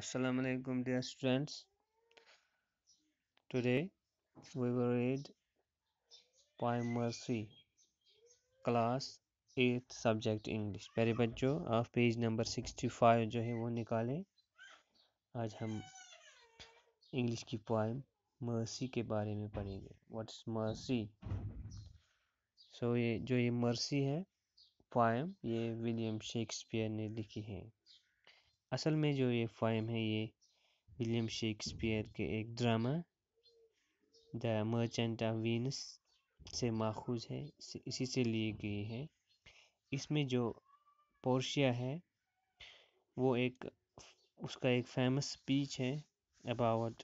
assalamu alaikum dear students today we will read poem mercy class 8 subject english प्यारे बच्चों आप page number 65 जो है वो निकालें आज हम इंग्लिश की पोएम मर्सी के बारे में पढ़ेंगे व्हाट्स मर्सी सो ये जो ये मर्सी है पोएम ये विलियम शेक्सपियर ने लिखी है असल में जो ये पोएम है ये विलियम शेक्सपियर के एक drama the merchant of Venus से माखूज है इसी से ली गई है इसमें जो पोर्शिया है वो एक उसका एक फेमस स्पीच है अबाउट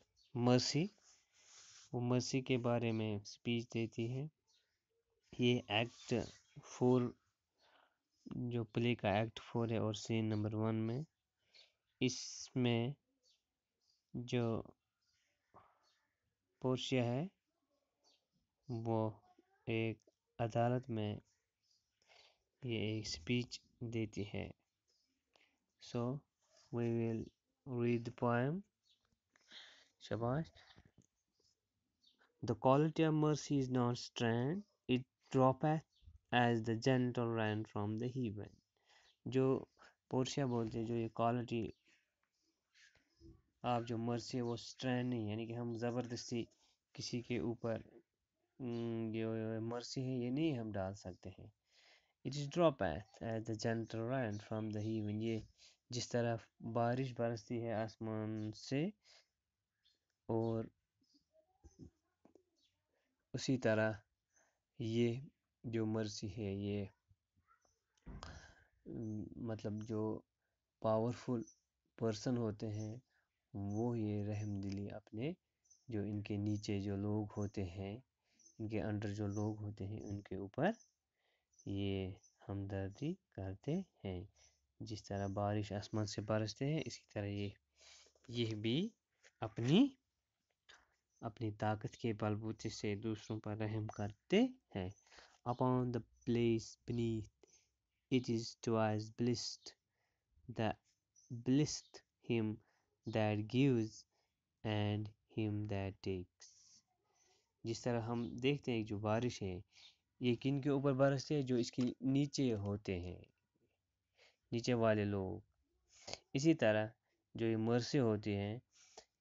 मर्सी वो मर्सी के बारे में स्पीच देती है ये एक्ट फोर जो प्ले का एक्ट फोर है और सीन नंबर वन में इसमें जो पोर्शिय है वो एक अदालत में ये एक स्पीच देती है so we will read poem शबाश the quality of mercy is not स्ट्रेंड it drop eight as the gentle ran from the heaven जो पोर्शिया बोलते हैं जो ये क्वालिटी आप जो मर्जी है वो स्ट्रैंड नहीं यानी कि हम ज़बरदस्ती किसी के ऊपर ये मर्सी है ये नहीं हम डाल सकते हैं it is droppeth as the gentle rain from the heaven ये जिस तरह बारिश बरसती है आसमान से और उसी तरह ये जो मर्सी है ये मतलब जो पावरफुल पर्सन होते हैं वो ये रहम दिली अपने जो इनके नीचे जो लोग होते हैं इनके अंडर जो लोग होते हैं उनके ऊपर ये हमदर्दी करते हैं जिस तरह बारिश आसमान से बरसते हैं इसी तरह ये ये भी अपनी अपनी ताकत के बलबूते से दूसरों पर रहम करते हैं upon the place beneath it is too blessed the blessed him that gives and him that takes जिस तरह हम देखते हैं जो बारिश है ये किन के ऊपर बरसते हैं जो इसके नीचे होते हैं नीचे वाले लोग इसी तरह जो ये मरसे होते हैं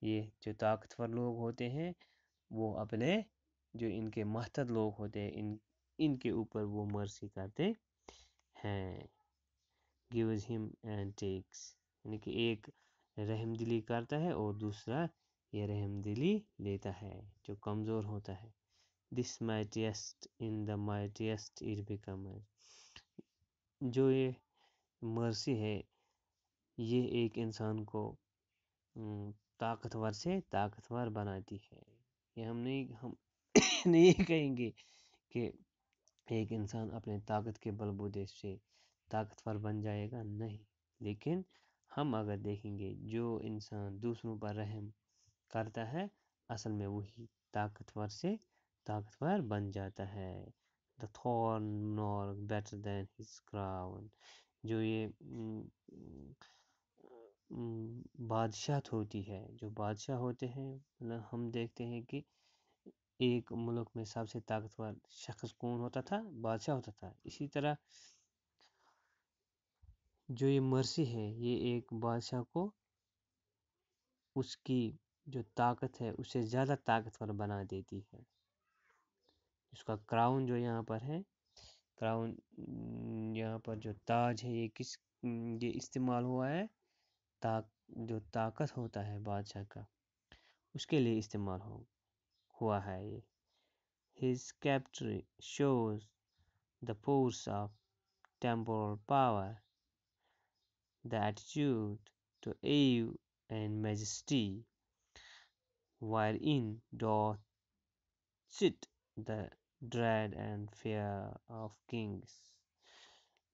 ये जो ताकतवर लोग होते हैं वो अपने जो इनके महतद लोग होते हैं इन इनके ऊपर वो मर्सी करते हैं गिव्स हिम एंड टेक्स यानी कि एक रहम दिली करता है और दूसरा ये रहम दिली लेता है जो कमज़ोर होता है this mightiest in the mightiest is become जो ये मर्सी है ये एक इंसान को ताकतवर से ताकतवर बनाती है ये हम नहीं हम नहीं कहेंगे कि एक इंसान अपने ताकत के बलबूते से ताकतवर बन जाएगा नहीं लेकिन हम अगर देखेंगे जो इंसान दूसरों पर रहम करता है असल में वही ताकतवर से ताकतवर बन जाता है the throne nor better than his crown जो ये बादशाह होती है जो बादशाह होते हैं मतलब हम देखते हैं कि एक मुल्क में सबसे ताकतवर शख्स कौन होता था बादशाह होता था इसी तरह जो ये मर्सी है ये एक बादशाह को उसकी जो ताकत है उसे ज़्यादा ताकतवर बना देती है उसका क्राउन जो यहाँ पर है क्राउन यहाँ पर जो ताज है ये किस ये इस्तेमाल हुआ है ताक जो ताकत होता है बादशाह का उसके लिए इस्तेमाल हो हुआ है ये his sceptre shows the force of temporal power the attitude to awe and majesty, wherein doth sit the dread and fear of kings.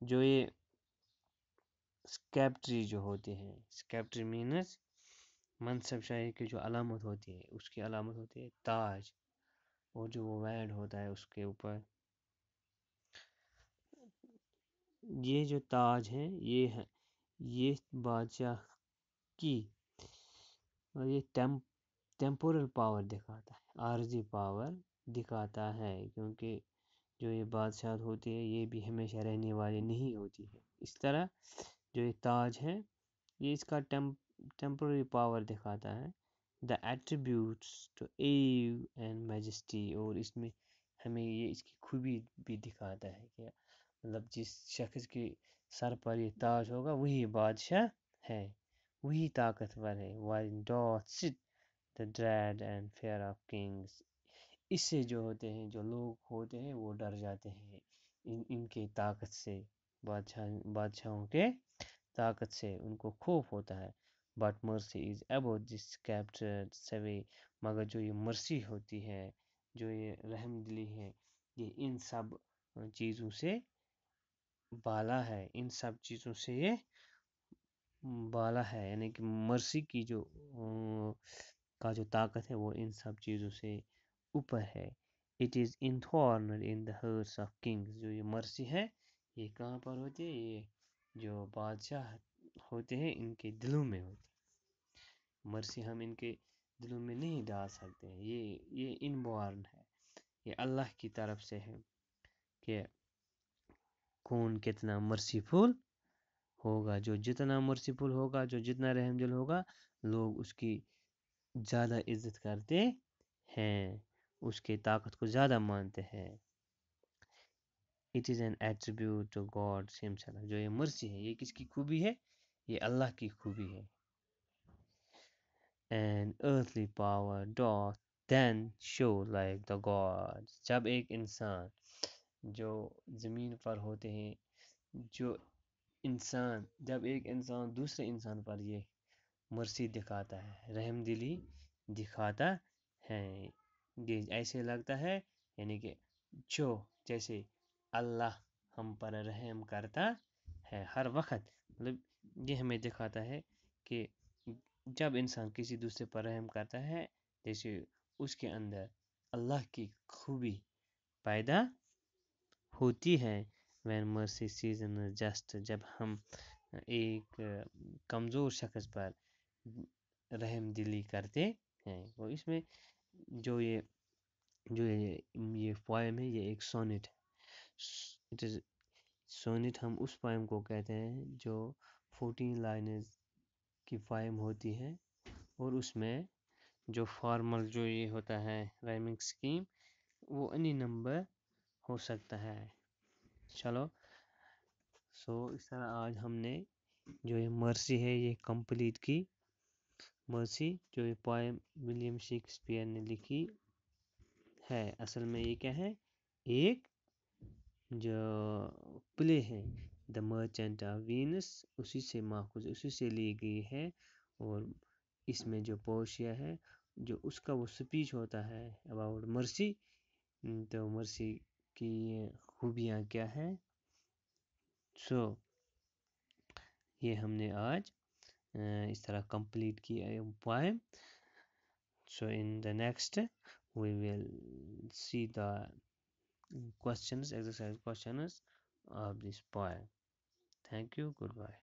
जो ये स्कैप्ट्री जो होते हैं स्कैप्ट्री मीनस मनसब की जो अलामत होती है उसकी अलामत होती है ताज और जो वो वैड होता है उसके ऊपर ये जो ताज है ये है ये बादशाह की और ये टेम टेम्पोरल पावर दिखाता है आर्जी पावर दिखाता है क्योंकि जो ये बादशाह होती है ये भी हमेशा रहने वाली नहीं होती है इस तरह जो ये ताज है ये इसका टेम टेम्पोररी पावर दिखाता है the attribute to awe and majesty और इसमें हमें ये इसकी खूबी भी दिखाता है मतलब जिस शख्स की सर पर ये ताज होगा वही बादशाह है वही ताकतवर है why doth sit the dread and fear of kings इससे जो होते हैं जो लोग होते हैं वो डर जाते हैं इन इनके ताकत से बादशाह बादशाहों के ताकत से उनको खौफ होता है but mercy is above this कैप्चर सवे मगर जो ये मर्सी होती है जो ये रहम दिली है ये इन सब चीज़ों से बाला है इन सब चीज़ों से ये बाला है यानी कि मर्सी की जो का जो ताकत है वो इन सब चीज़ों से ऊपर है it is enthroned in theirs of kings जो ये मर्सी है ये कहाँ पर होती है ये जो बादशाह होते हैं इनके दिलों में होते है मर्सी हम इनके दिलों में नहीं डाल सकते हैं ये ये इनबॉर्न है ये अल्लाह की तरफ से है कि कौन कितना मर्सीफुल होगा जो जितना मर्सीफुल होगा जो जितना रहमदिल होगा लोग उसकी ज़्यादा इज्जत करते हैं उसके ताकत को ज़्यादा मानते हैं it is an attribute to God same self जो ये मर्सी है ये किसकी खूबी है ये अल्लाह की खूबी है and earthly power doth then show like the God जब एक इंसान जो ज़मीन पर होते हैं जो इंसान जब एक इंसान दूसरे इंसान पर ये मर्सी दिखाता है रहम दिली दिखाता है ये ऐसे लगता है यानी कि जो जैसे अल्लाह हम पर रहम करता है हर वक्त मतलब ये हमें दिखाता है कि जब इंसान किसी दूसरे पर रहम करता है जैसे उसके अंदर अल्लाह की खूबी पैदा होती है वैन मर्सी सीजन जस्ट जब हम एक कमज़ोर शख्स पर रहम दिली करते हैं और तो इसमें जो ये जो ये ये पोएम है ये एक सोनेट है इट इज़ सोनेट हम उस पोएम को कहते हैं जो फोर्टीन लाइन की पोएम होती है और उसमें जो फॉर्मल जो ये होता है राइमिंग स्कीम वो एनी नंबर हो सकता है चलो सो इस तरह आज हमने जो ये मर्सी है ये कंप्लीट की मर्सी जो ये पोएम विलियम शेक्सपियर ने लिखी है असल में ये क्या है एक जो प्ले है द मर्चेंट ऑफ वीनस उसी से माखुज उसी से ली गई है और इसमें जो पोशिया है जो उसका वो स्पीच होता है अबाउट मर्सी तो मर्सी कि ये खूबियाँ क्या हैं सो ये हमने आज इस तरह कंप्लीट किया है पाए so in the next we will see the questions exercise questions of this पाए थैंक यू गुड बाय